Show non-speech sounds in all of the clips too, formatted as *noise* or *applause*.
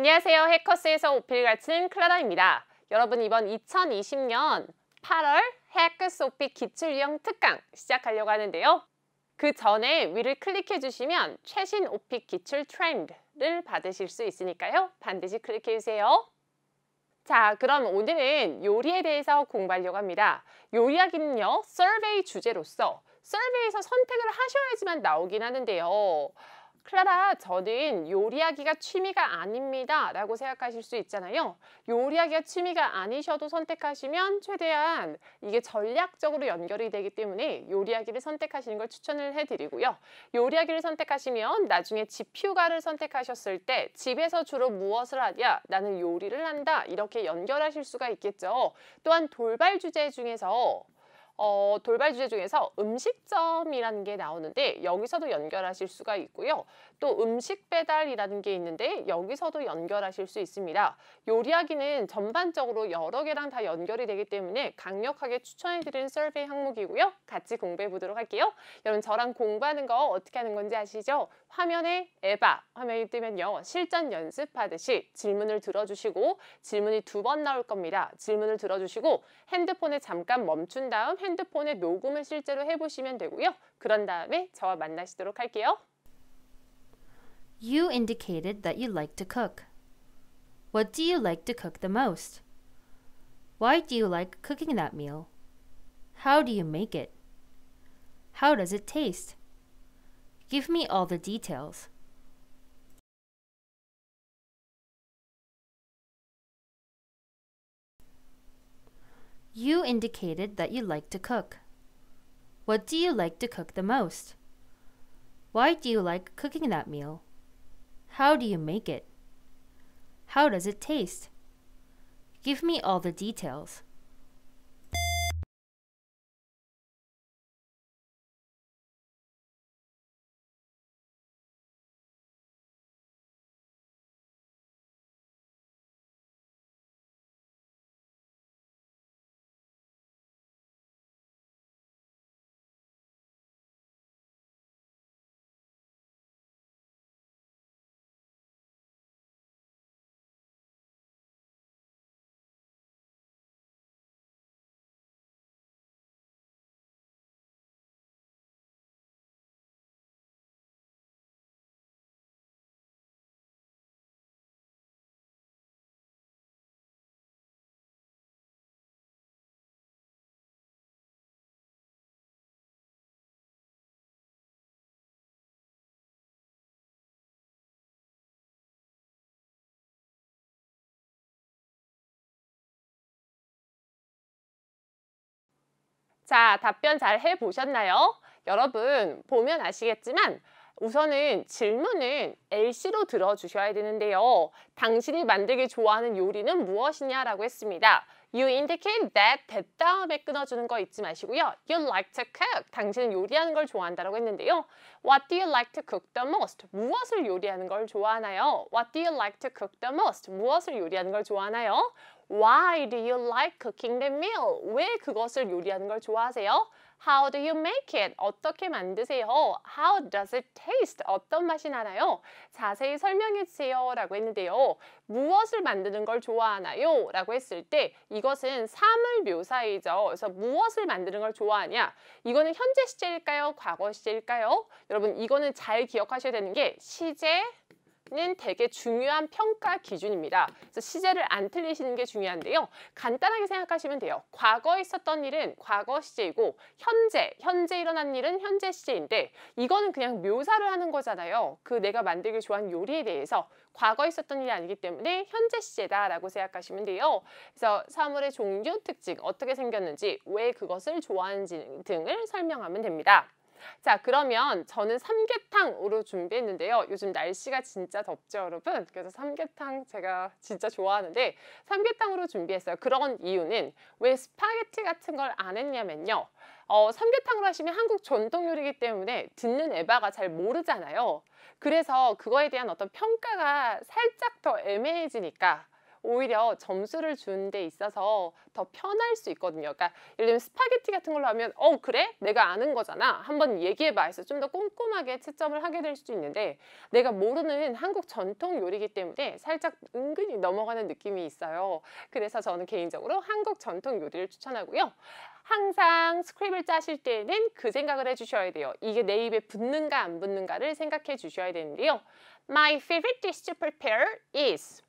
안녕하세요. 해커스에서 오피를 가르치는 클라라입니다 여러분 이번 2020년 8월 해커스 오피 기출 유형 특강 시작하려고 하는데요. 그 전에 위를 클릭해 주시면 최신 오피 기출 트렌드를 받으실 수 있으니까요. 반드시 클릭해 주세요. 자, 그럼 오늘은 요리에 대해서 공부하려고 합니다. 요리학기는요 서베이 주제로서 서베이에서 선택을 하셔야지만 나오긴 하는데요. 클라라 저는 요리하기가 취미가 아닙니다 라고 생각하실 수 있잖아요 요리하기가 취미가 아니셔도 선택하시면 최대한 이게 전략적으로 연결이 되기 때문에 요리하기를 선택하시는 걸 추천을 해드리고요 요리하기를 선택하시면 나중에 집휴가를 선택하셨을 때 집에서 주로 무엇을 하냐 나는 요리를 한다 이렇게 연결하실 수가 있겠죠 또한 돌발 주제 중에서 어, 돌발 주제 중에서 음식점이라는 게 나오는데 여기서도 연결하실 수가 있고요. 또 음식 배달이라는 게 있는데 여기서도 연결하실 수 있습니다. 요리하기는 전반적으로 여러 개랑 다 연결이 되기 때문에 강력하게 추천해드리는 서베이 항목이고요. 같이 공부해 보도록 할게요. 여러분 저랑 공부하는 거 어떻게 하는 건지 아시죠? 화면에 에바 화면이 뜨면요. 실전 연습하듯이 질문을 들어주시고 질문이 두 번 나올 겁니다. 질문을 들어주시고 핸드폰에 잠깐 멈춘 다음 핸드폰에 녹음을 실제로 해보시면 되고요. 그런 다음에 저와 만나시도록 할게요. You indicated that you like to cook. What do you like to cook the most? Why do you like cooking that meal? How do you make it? How does it taste? Give me all the details. You indicated that you like to cook. What do you like to cook the most? Why do you like cooking that meal? How do you make it? How does it taste? Give me all the details. 자, 답변 잘 해보셨나요? 여러분 보면 아시겠지만 우선은 질문은 LC로 들어주셔야 되는데요. 당신이 만들기 좋아하는 요리는 무엇이냐라고 했습니다. You indicate that 됐다음에 끊어주는 거 잊지 마시고요. You like to cook. 당신은 요리하는 걸좋아한다고 했는데요. What do you like to cook the most? 무엇을 요리하는 걸 좋아하나요? What do you like to cook the most? 무엇을 요리하는 걸 좋아하나요? Why do you like cooking the meal? 왜 그것을 요리하는 걸 좋아하세요? How do you make it? 어떻게 만드세요? How does it taste? 어떤 맛이 나나요? 자세히 설명해 주세요 라고 했는데요. 무엇을 만드는 걸 좋아하나요? 라고 했을 때 이것은 사물 묘사이죠. 그래서 무엇을 만드는 걸 좋아하냐? 이거는 현재 시제일까요? 과거 시제일까요? 여러분 이거는 잘 기억하셔야 되는 게 시제, 는 되게 중요한 평가 기준입니다. 그래서 시제를 안 틀리시는 게 중요한데요. 간단하게 생각하시면 돼요. 과거에 있었던 일은 과거 시제이고 현재, 현재 일어난 일은 현재 시제인데 이거는 그냥 묘사를 하는 거잖아요. 그 내가 만들기 좋아하는 요리에 대해서 과거에 있었던 일이 아니기 때문에 현재 시제다라고 생각하시면 돼요. 그래서 사물의 종류, 특징, 어떻게 생겼는지, 왜 그것을 좋아하는지 등을 설명하면 됩니다. 자 그러면 저는 삼계탕으로 준비했는데요. 요즘 날씨가 진짜 덥죠 여러분? 그래서 삼계탕 제가 진짜 좋아하는데 삼계탕으로 준비했어요. 그런 이유는 왜 스파게티 같은 걸 안 했냐면요. 어, 삼계탕으로 하시면 한국 전통 요리이기 때문에 듣는 에바가 잘 모르잖아요. 그래서 그거에 대한 어떤 평가가 살짝 더 애매해지니까 오히려 점수를 주는 데 있어서 더 편할 수 있거든요. 그러니까 예를 들면 스파게티 같은 걸로 하면 어 그래? 내가 아는 거잖아. 한번 얘기해봐 해서 좀 더 꼼꼼하게 채점을 하게 될 수도 있는데 내가 모르는 한국 전통 요리이기 때문에 살짝 은근히 넘어가는 느낌이 있어요. 그래서 저는 개인적으로 한국 전통 요리를 추천하고요. 항상 스크립을 짜실 때는 그 생각을 해주셔야 돼요. 이게 내 입에 붙는가 안 붙는가를 생각해 주셔야 되는데요. My favorite dish to prepare is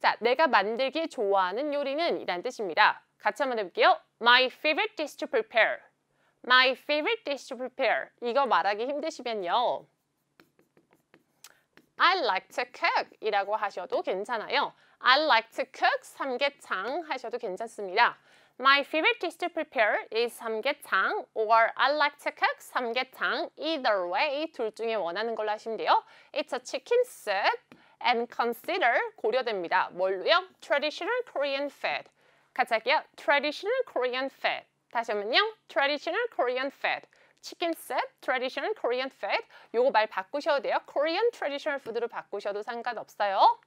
자, 내가 만들기 좋아하는 요리는 이란 뜻입니다. 같이 한번 해볼게요. My favorite dish to prepare. My favorite dish to prepare. 이거 말하기 힘드시면요. I like to cook 이라고 하셔도 괜찮아요. I like to cook 삼계탕 하셔도 괜찮습니다. My favorite dish to prepare is 삼계탕 or I like to cook 삼계탕 either way 둘 중에 원하는 걸로 하시면 돼요. It's a chicken soup and consider 고려됩니다. 뭘로요? traditional Korean fed. 같이 할게요. traditional Korean fed. 다시 한번요. traditional Korean fed. 치킨 셋, traditional Korean fed. 요거 말 바꾸셔도 돼요. Korean traditional food로 바꾸셔도 상관없어요.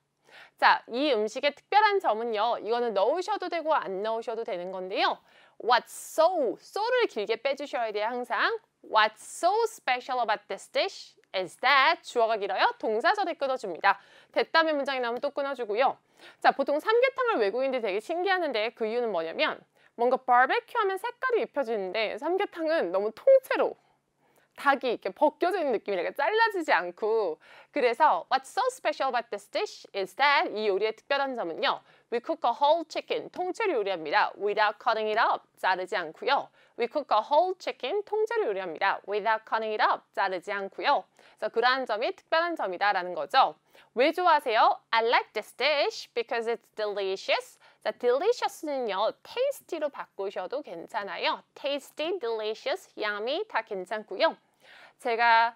자, 이 음식의 특별한 점은요. 이거는 넣으셔도 되고 안 넣으셔도 되는 건데요. What's so? so를 길게 빼주셔야 돼요 항상. What's so special about this dish is that 주어가 길어요. 동사절이 끊어줍니다. 됐다면 문장이 나오면 또 끊어주고요. 자, 보통 삼계탕을 외국인들이 되게 신기하는데 그 이유는 뭐냐면 뭔가 바베큐 하면 색깔이 입혀지는데 삼계탕은 너무 통째로 닭이 이렇게 벗겨져 있는 느낌이랄까 잘라지지 않고 그래서 What's so special about this dish is that 이 요리의 특별한 점은요 We cook a whole chicken, 통째로 요리합니다. Without cutting it up, 자르지 않고요. We cook a whole chicken, 통째로 요리합니다. Without cutting it up, 자르지 않고요. 그래서 그러한 점이 특별한 점이다라는 거죠. 왜 좋아하세요? I like this dish because it's delicious. 자, delicious는요, tasty로 바꾸셔도 괜찮아요. tasty, delicious, yummy 다 괜찮고요. 제가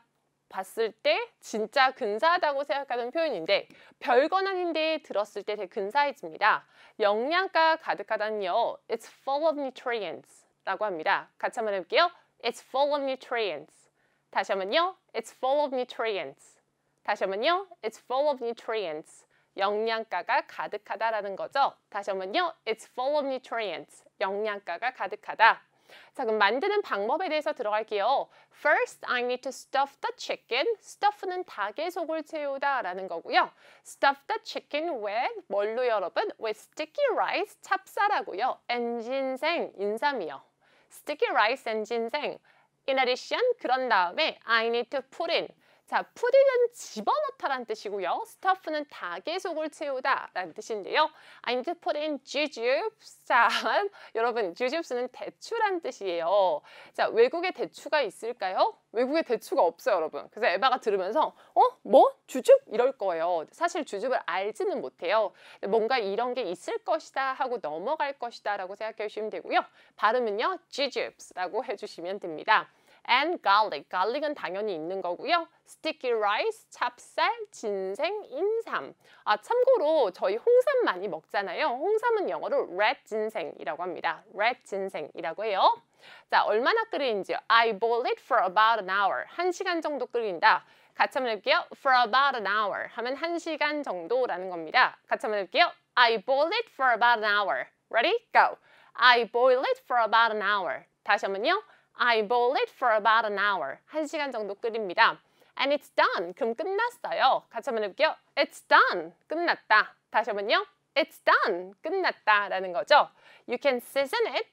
봤을 때 진짜 근사하다고 생각하는 표현인데 별건 아닌데 들었을 때 되게 근사해집니다. 영양가 가득하다는요. It's full of nutrients 라고 합니다. 같이 한번 해볼게요. It's full of nutrients. 다시 한번요. It's full of nutrients. 다시 한번요. It's full of nutrients. 영양가가 가득하다라는 거죠. 다시 한번요. It's full of nutrients. 영양가가 가득하다. 자, 그럼 만드는 방법에 대해서 들어갈게요. First, I need to stuff the chicken. stuff는 닭의 속을 채우다 라는 거고요. stuff the chicken with, 뭘로 여러분? with sticky rice, 찹쌀하고요. and ginseng, 인삼이요. sticky rice and ginseng. in addition, 그런 다음에 I need to put in. 자, 푸디는 집어넣다라는 뜻이고요. 스타프는 닭의 속을 채우다라는 뜻인데요. I'm to put in jujubes. 자, *laughs* 여러분, jujubes는 대추란 뜻이에요. 자, 외국에 대추가 있을까요? 외국에 대추가 없어요, 여러분. 그래서 에바가 들으면서 어? 뭐? 주줍? 이럴 거예요. 사실 주줍을 알지는 못해요. 뭔가 이런 게 있을 것이다 하고 넘어갈 것이다 라고 생각해 주시면 되고요. 발음은요, j u j u 라고 해주시면 됩니다. and garlic. garlic은 당연히 있는 거고요. sticky rice, 찹쌀, 진생, 인삼. 아, 참고로 저희 홍삼 많이 먹잖아요. 홍삼은 영어로 red 진생이라고 합니다. red 진생이라고 해요. 자, 얼마나 끓이는지요? I boil it for about an hour. 한시간 정도 끓인다. 같이 한번 해볼게요. for about an hour 하면 한시간 정도라는 겁니다. 같이 한번 해볼게요. I boil it for about an hour. Ready? Go. I boil it for about an hour. 다시 한번요. I boil it for about an hour. 한 시간 정도 끓입니다. And it's done. 그럼 끝났어요. 같이 한번 해볼게요. It's done. 끝났다. 다시 한번요. It's done. 끝났다. 라는 거죠. You can season it.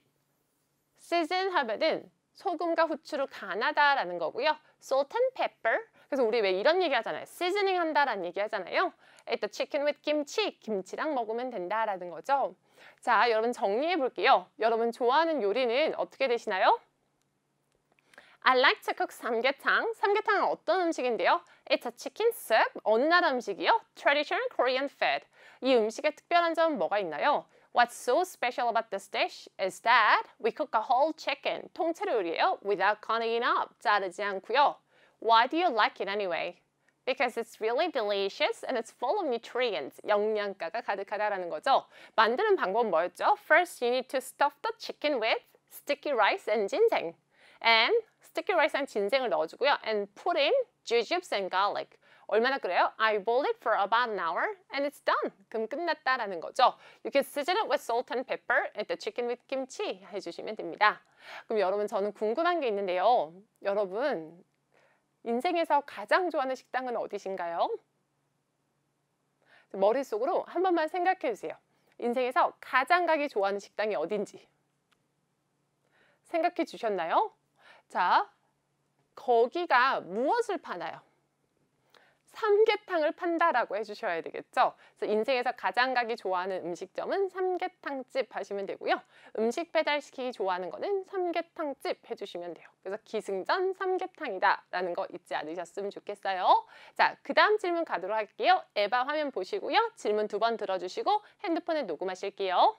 season 하면은 소금과 후추로 간하다 라는 거고요. salt and pepper. 그래서 우리 왜 이런 얘기 하잖아요. seasoning 한다라는 얘기 하잖아요. Eat the chicken with 김치. 김치랑 먹으면 된다라는 거죠. 자, 여러분 정리해 볼게요. 여러분 좋아하는 요리는 어떻게 되시나요? I like to cook 삼계탕. 삼계탕은 어떤 음식인데요? It's a chicken soup, 어느 나라 음식이요? Traditional Korean food. 이 음식의 특별한 점은 뭐가 있나요? What's so special about this dish is that we cook a whole chicken, 통째로 요리해요, without cutting it up, 자르지 않고요. Why do you like it anyway? Because it's really delicious and it's full of nutrients. 영양가가 가득하다라는 거죠. 만드는 방법은 뭐였죠? First, you need to stuff the chicken with sticky rice and ginseng. and sticky rice랑 진생을 넣어주고요. and put in jujubes and garlic. 얼마나 끓여요? I boiled it for about an hour and it's done. 그럼 끝났다라는 거죠. You can season it with salt and pepper and the chicken with kimchi 해주시면 됩니다. 그럼 여러분 저는 궁금한 게 있는데요. 여러분 인생에서 가장 좋아하는 식당은 어디신가요? 머릿속으로 한 번만 생각해 주세요. 인생에서 가장 가기 좋아하는 식당이 어딘지 생각해 주셨나요? 자, 거기가 무엇을 파나요? 삼계탕을 판다라고 해주셔야 되겠죠. 그래서 인생에서 가장 가기 좋아하는 음식점은 삼계탕집 하시면 되고요. 음식 배달시키기 좋아하는 거는 삼계탕집 해주시면 돼요. 그래서 기승전 삼계탕이다 라는 거 잊지 않으셨으면 좋겠어요. 자, 그 다음 질문 가도록 할게요. 에바 화면 보시고요. 질문 두 번 들어주시고 핸드폰에 녹음하실게요.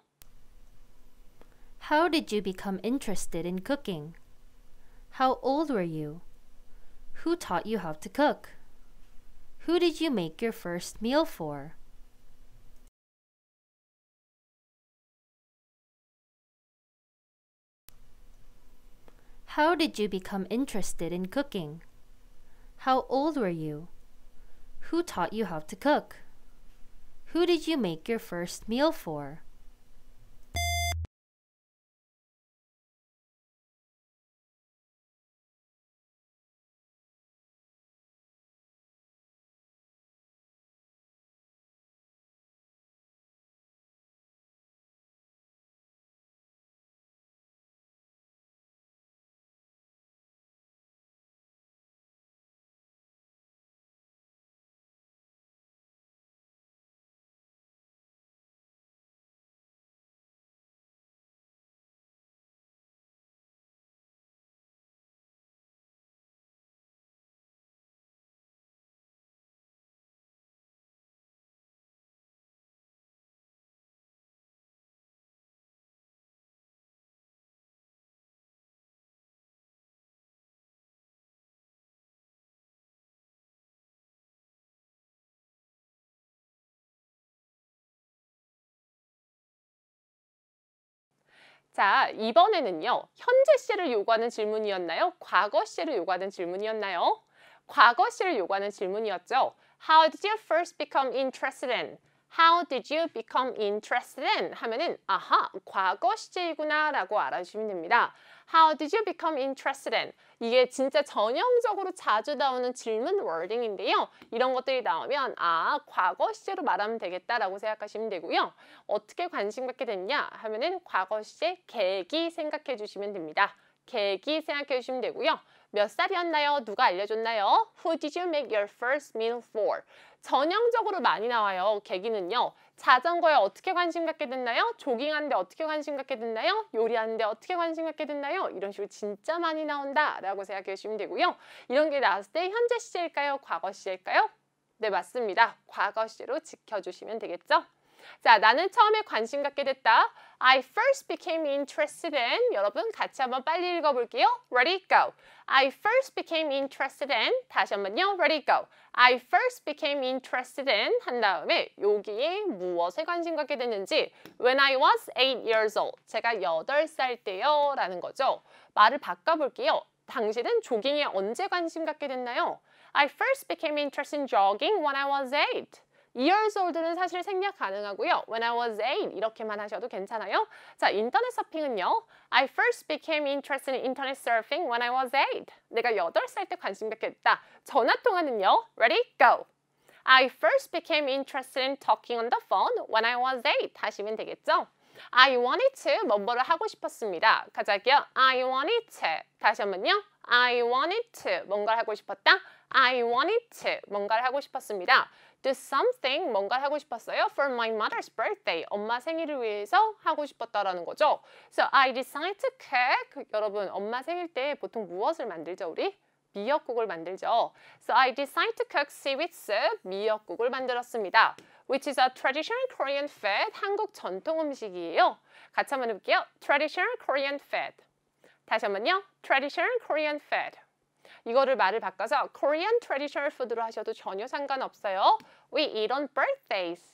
How did you become interested in cooking? How old were you? Who taught you how to cook? Who did you make your first meal for? How did you become interested in cooking? How old were you? Who taught you how to cook? Who did you make your first meal for? 자, 이번에는요. 현재 시를 요구하는 질문이었나요? 과거 시를 요구하는 질문이었나요? 과거 시를 요구하는 질문이었죠. How did you first become interested in? How did you become interested in? 하면은 아하, 과거 시제이구나 라고 알아주시면 됩니다. How did you become interested in? 이게 진짜 전형적으로 자주 나오는 질문 워딩인데요. 이런 것들이 나오면 아, 과거 시제로 말하면 되겠다라고 생각하시면 되고요. 어떻게 관심 갖게 됐냐 하면은 과거 시제 계기 생각해 주시면 됩니다. 계기 생각해 주시면 되고요. 몇 살이었나요? 누가 알려줬나요? Who did you make your first meal for? 전형적으로 많이 나와요. 계기는요. 자전거에 어떻게 관심 갖게 됐나요? 조깅하는데 어떻게 관심 갖게 됐나요? 요리하는데 어떻게 관심 갖게 됐나요? 이런 식으로 진짜 많이 나온다 라고 생각해 주시면 되고요. 이런 게 나왔을 때 현재 시제일까요? 과거 시제일까요? 네, 맞습니다. 과거 시제로 지켜주시면 되겠죠? 자, 나는 처음에 관심 갖게 됐다. I first became interested in 여러분 같이 한번 빨리 읽어볼게요. Ready, go. I first became interested in 다시 한번요. Ready, go. I first became interested in 한 다음에 여기에 무엇에 관심 갖게 됐는지 When I was 8 years old 제가 8살 때요 라는 거죠. 말을 바꿔볼게요. 당신은 조깅에 언제 관심 갖게 됐나요? I first became interested in jogging when I was 8. 이열스 홀드는 사실 생략 가능하고요. When I was eight 이렇게만 하셔도 괜찮아요. 자, 인터넷 서핑은요. I first became interested in internet surfing when I was eight. 내가 여덟 살 때 관심 갖게 됐다. 전화 통화는요. Ready? Go! I first became interested in talking on the phone when I was eight 하시면 되겠죠. I wanted to 뭐뭐를 하고 싶었습니다. 가자기요. I wanted to 다시 한번요. I wanted to 뭔가를 하고 싶었다. I wanted to 뭔가를 하고 싶었습니다. do something 뭔가 하고 싶었어요 for my mother's birthday 엄마 생일을 위해서 하고 싶었다라는 거죠 so I decided to cook 여러분 엄마 생일 때 보통 무엇을 만들죠 우리? 미역국을 만들죠 so I decided to cook seaweed soup 미역국을 만들었습니다 which is a traditional Korean food 한국 전통 음식이에요 같이 한번 해볼게요 traditional Korean food 다시 한번요 traditional Korean food 이거를 말을 바꿔서 Korean traditional food로 하셔도 전혀 상관없어요. We eat on birthdays.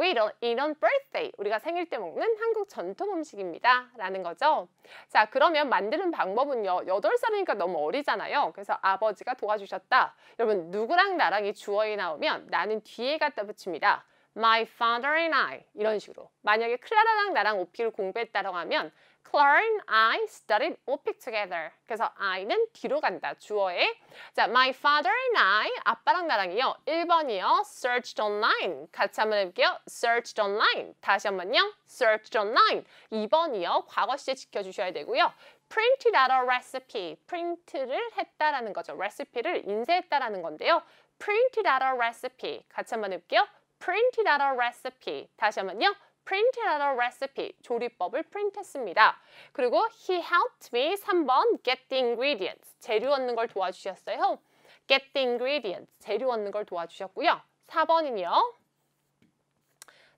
We eat on birthday. 우리가 생일 때 먹는 한국 전통 음식입니다. 라는 거죠. 자, 그러면 만드는 방법은요. 여덟 살이니까 너무 어리잖아요. 그래서 아버지가 도와주셨다. 여러분, 누구랑 나랑이 주어에 나오면 나는 뒤에 갖다 붙입니다. My father and I 이런 식으로 만약에 클라라랑 나랑 오피를 공부했다고 하면 Claire I studied OPIC together. 그래서 I는 뒤로 간다, 주어에. 자, my father and I, 아빠랑 나랑이요. 1번이요, searched online. 같이 한번 해볼게요. searched online. 다시 한번요, searched online. 2번이요, 과거 시제 지켜주셔야 되고요. printed out a recipe, 프린트를 했다라는 거죠. 레시피를 인쇄했다라는 건데요. printed out a recipe, 같이 한번 해볼게요. printed out a recipe. 다시 한번요, print이라는 recipe, 조리법을 프린트했습니다. 그리고 he helped me 3번 get the ingredients, 재료 얻는 걸 도와주셨어요. get the ingredients, 재료 얻는 걸 도와주셨고요. 4번은요.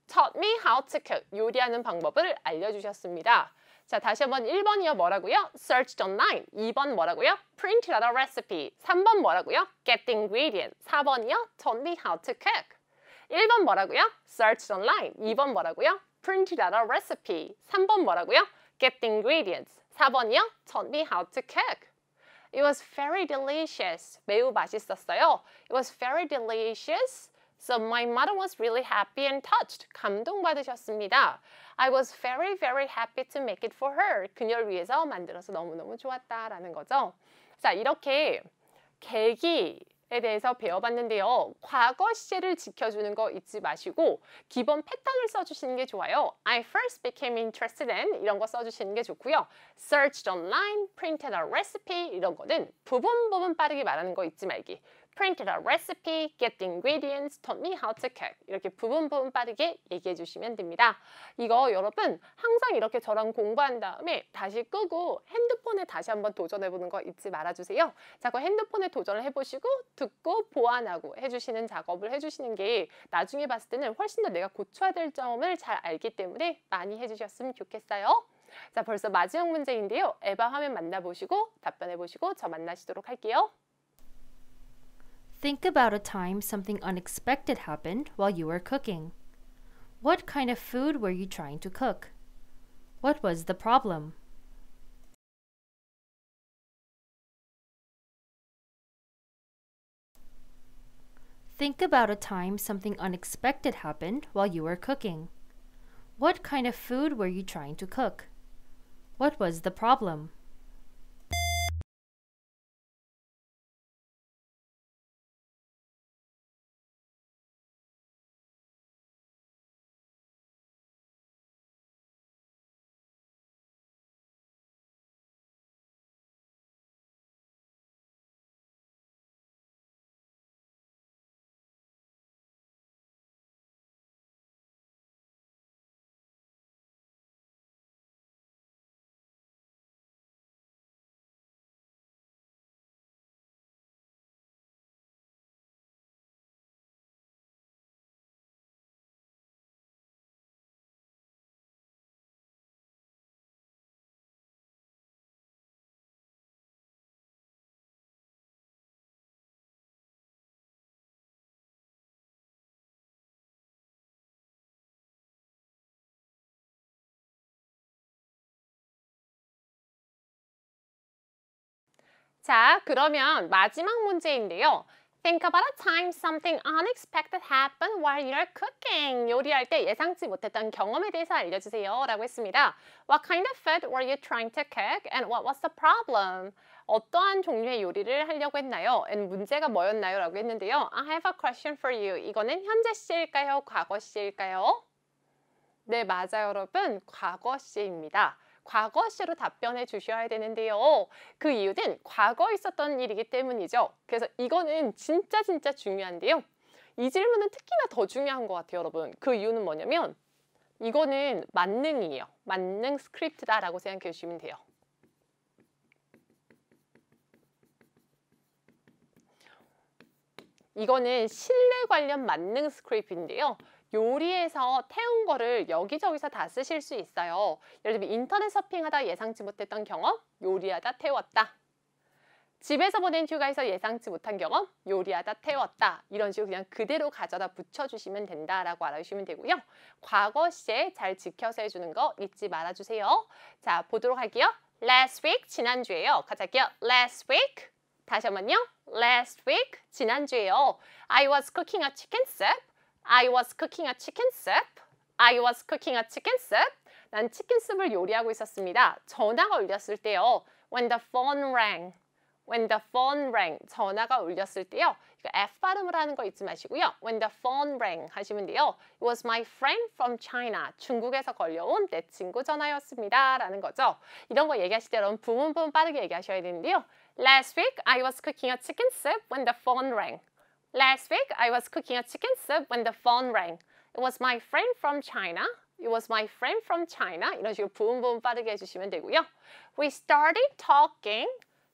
taught me how to cook, 요리하는 방법을 알려주셨습니다. 자, 다시 한번 1번이요 뭐라고요? searched online. 2번 뭐라고요? printed out a recipe. 3번 뭐라고요? get the ingredient. 4번이요? taught me how to cook. 1번 뭐라고요? Search online. 2번 뭐라고요? Print out a recipe. 3번 뭐라고요? Get the ingredients. 4번이요? Taught me how to cook. It was very delicious. 매우 맛있었어요. It was very delicious. So my mother was really happy and touched. 감동받으셨습니다. I was very, very happy to make it for her. 그녀를 위해서 만들어서 너무너무 좋았다라는 거죠. 자, 이렇게 계기, 에 대해서 배워봤는데요. 과거 시제를 지켜주는 거 잊지 마시고 기본 패턴을 써주시는 게 좋아요. I first became interested in 이런 거 써주시는 게 좋고요. Searched online, printed a recipe 이런 거는 부분 부분 빠르게 말하는 거 잊지 말기. print the recipe, get the ingredients, taught me how to cook. 이렇게 부분 부분 빠르게 얘기해 주시면 됩니다. 이거 여러분 항상 이렇게 저랑 공부한 다음에 다시 끄고 핸드폰에 다시 한번 도전해 보는 거 잊지 말아주세요. 자꾸 핸드폰에 도전을 해보시고 듣고 보완하고 해주시는 작업을 해주시는 게 나중에 봤을 때는 훨씬 더 내가 고쳐야 될 점을 잘 알기 때문에 많이 해주셨으면 좋겠어요. 자 벌써 마지막 문제인데요. 에바 화면 만나보시고 답변해보시고 저 만나시도록 할게요. Think about a time something unexpected happened while you were cooking. What kind of food were you trying to cook? What was the problem? Think about a time something unexpected happened while you were cooking. What kind of food were you trying to cook? What was the problem? 자, 그러면 마지막 문제인데요. Think about a time something unexpected happened while you're cooking. 요리할 때 예상치 못했던 경험에 대해서 알려주세요. 라고 했습니다. What kind of food were you trying to cook and what was the problem? 어떠한 종류의 요리를 하려고 했나요? and 문제가 뭐였나요? 라고 했는데요. I have a question for you. 이거는 현재 시일까요? 과거 시일까요? 네, 맞아요 여러분. 과거 시입니다. 과거시로 답변해 주셔야 되는데요. 그 이유는 과거에 있었던 일이기 때문이죠. 그래서 이거는 진짜 진짜 중요한데요. 이 질문은 특히나 더 중요한 것 같아요, 여러분. 그 이유는 뭐냐면 이거는 만능이에요. 만능 스크립트다라고 생각해 주시면 돼요. 이거는 신뢰 관련 만능 스크립트인데요. 요리에서 태운 거를 여기저기서 다 쓰실 수 있어요. 예를 들면 인터넷 서핑하다 예상치 못했던 경험, 요리하다 태웠다. 집에서 보낸 휴가에서 예상치 못한 경험, 요리하다 태웠다. 이런 식으로 그냥 그대로 가져다 붙여주시면 된다라고 알아주시면 되고요. 과거 시에잘 지켜서 해주는 거 잊지 말아주세요. 자, 보도록 할게요. Last week, 지난주에요. 가자, 할게요. Last week. 다시 한번요. Last week, 지난주에요. I was cooking a chicken soup. I was cooking a chicken soup. I was cooking a chicken soup. 난 치킨 숲을 요리하고 있었습니다. 전화가 울렸을 때요. When the phone rang. When the phone rang. 전화가 울렸을 때요. 이거 F 발음을 하는 거 잊지 마시고요. When the phone rang 하시면 돼요. It was my friend from China. 중국에서 걸려온 내 친구 전화였습니다. 라는 거죠. 이런 거 얘기하실 때 여러분 부문부문 빠르게 얘기하셔야 되는데요. Last week I was cooking a chicken soup when the phone rang. Last week, I was cooking a chicken soup when the phone rang. It was my friend from China. It was my friend from China. 이런 식으로 부음부음 빠르게 해주시면 되고요. We started talking,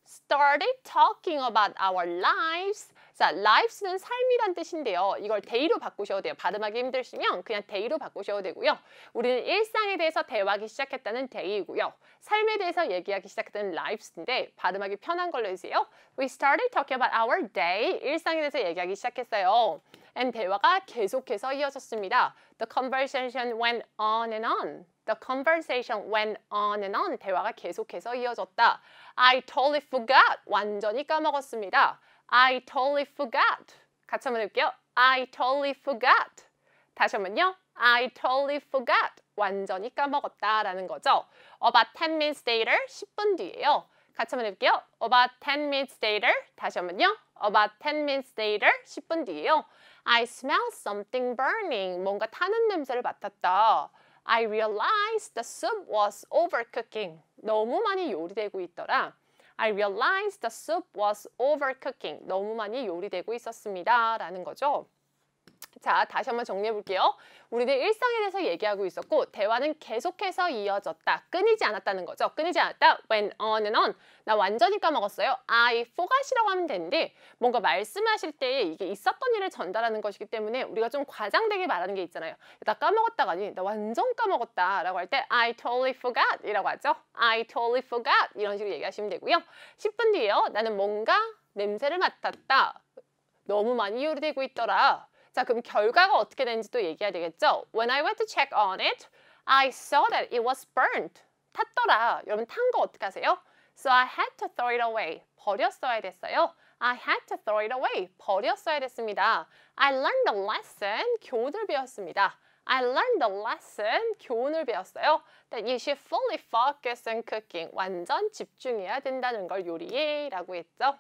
started talking about our lives. 자, lives는 삶이란 뜻인데요. 이걸 day로 바꾸셔도 돼요. 발음하기 힘드시면 그냥 day로 바꾸셔도 되고요. 우리는 일상에 대해서 대화하기 시작했다는 day이고요. 삶에 대해서 얘기하기 시작했다는 lives인데 발음하기 편한 걸로 해주세요. We started talking about our day. 일상에 대해서 얘기하기 시작했어요. and 대화가 계속해서 이어졌습니다. The conversation went on and on. The conversation went on and on. 대화가 계속해서 이어졌다. I totally forgot. 완전히 까먹었습니다. I totally forgot. 같이 한번 해볼게요. I totally forgot. 다시 한번요. I totally forgot. 완전히 까먹었다라는 거죠. About 10 minutes later, 10분 뒤에요. 같이 한번 해볼게요. About 10 minutes later. 다시 한번요. About 10 minutes later, 10분 뒤에요. I smell something burning. 뭔가 타는 냄새를 맡았다. I realized the soup was overcooking. 너무 많이 요리되고 있더라. I realized the soup was overcooking. 너무 많이 요리되고 있었습니다. 라는 거죠. 자, 다시 한번 정리해 볼게요. 우리는 일상에 대해서 얘기하고 있었고 대화는 계속해서 이어졌다. 끊이지 않았다는 거죠. 끊이지 않았다. When on and on. 나 완전히 까먹었어요. I forgot이라고 하면 되는데 뭔가 말씀하실 때 이게 있었던 일을 전달하는 것이기 때문에 우리가 좀 과장되게 말하는 게 있잖아요. 나 까먹었다가 아니 나 완전 까먹었다 라고 할 때 I totally forgot 이라고 하죠. I totally forgot 이런 식으로 얘기하시면 되고요. 10분 뒤에요. 나는 뭔가 냄새를 맡았다. 너무 많이 요리되고 있더라. 자, 그럼 결과가 어떻게 되는지도 얘기해야 되겠죠? When I went to check on it, I saw that it was burnt. 탔더라. 여러분 탄 거 어떻게 하세요? So I had to throw it away. 버렸어야 됐어요. I had to throw it away. 버렸어야 됐습니다. I learned a lesson. 교훈을 배웠습니다. I learned a lesson. 교훈을 배웠어요. That you should fully focus on cooking. 완전 집중해야 된다는 걸 요리에 라고 했죠.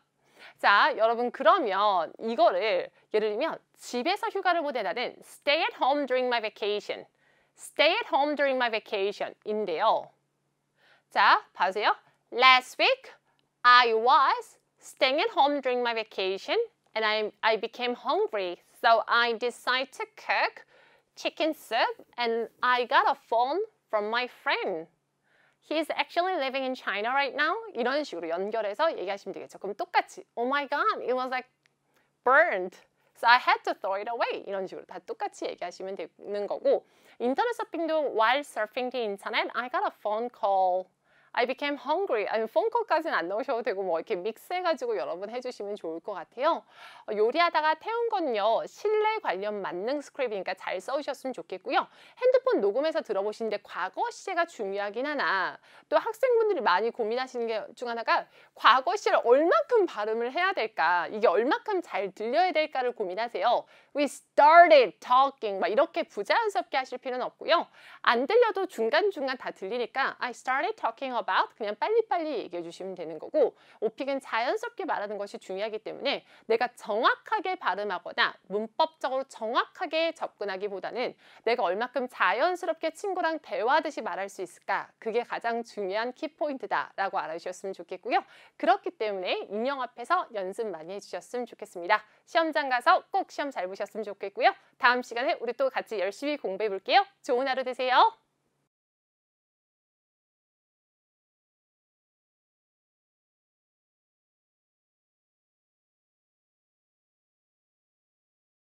자, 여러분 그러면 이거를 예를 들면 집에서 휴가를 보내다는 stay at home during my vacation, stay at home during my vacation인데요. 자, 봐세요. Last week I was staying at home during my vacation and I, I became hungry so I decided to cook chicken soup and I got a phone from my friend. He is actually living in China right now. 이런 식으로 연결해서 얘기하시면 되겠죠. 그럼 똑같이 Oh my God, it was like burned. So I had to throw it away. 이런 식으로 다 똑같이 얘기하시면 되는 거고 인터넷 서핑도 while surfing the internet, I got a phone call. I became hungry. 아니면 펑커까지는 안 넣으셔도 되고 뭐 이렇게 믹스해가지고 여러분 해주시면 좋을 것 같아요. 어, 요리하다가 태운 건요. 실내 관련 만능 스크립이니까 잘 써오셨으면 좋겠고요. 핸드폰 녹음해서 들어보시는데 과거 시제가 중요하긴 하나 또 학생분들이 많이 고민하시는 게 중 하나가 과거 시를 얼만큼 발음을 해야 될까 이게 얼만큼 잘 들려야 될까를 고민하세요. We started talking 막 이렇게 부자연스럽게 하실 필요는 없고요. 안 들려도 중간중간 다 들리니까 I started talking about about 그냥 빨리빨리 얘기해 주시면 되는 거고 오픽은 자연스럽게 말하는 것이 중요하기 때문에 내가 정확하게 발음하거나 문법적으로 정확하게 접근하기보다는 내가 얼마큼 자연스럽게 친구랑 대화하듯이 말할 수 있을까 그게 가장 중요한 키포인트다 라고 알아주셨으면 좋겠고요 그렇기 때문에 인형 앞에서 연습 많이 해주셨으면 좋겠습니다 시험장 가서 꼭 시험 잘 보셨으면 좋겠고요 다음 시간에 우리 또 같이 열심히 공부해 볼게요 좋은 하루 되세요